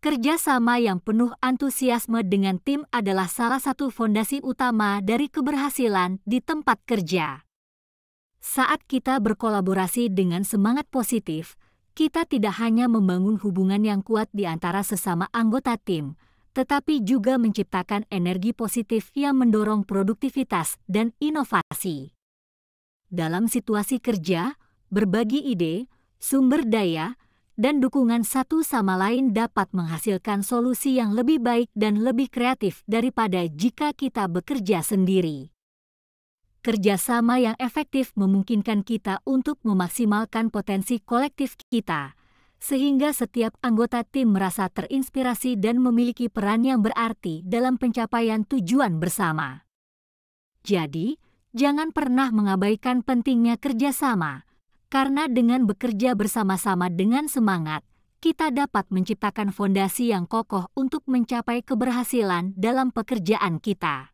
Kerjasama yang penuh antusiasme dengan tim adalah salah satu fondasi utama dari keberhasilan di tempat kerja. Saat kita berkolaborasi dengan semangat positif, kita tidak hanya membangun hubungan yang kuat di antara sesama anggota tim, tetapi juga menciptakan energi positif yang mendorong produktivitas dan inovasi. Dalam situasi kerja, berbagi ide, sumber daya, dan dukungan satu sama lain dapat menghasilkan solusi yang lebih baik dan lebih kreatif daripada jika kita bekerja sendiri. Kerjasama yang efektif memungkinkan kita untuk memaksimalkan potensi kolektif kita, sehingga setiap anggota tim merasa terinspirasi dan memiliki peran yang berarti dalam pencapaian tujuan bersama. Jadi, jangan pernah mengabaikan pentingnya kerjasama karena dengan bekerja bersama-sama dengan semangat, kita dapat menciptakan fondasi yang kokoh untuk mencapai keberhasilan dalam pekerjaan kita.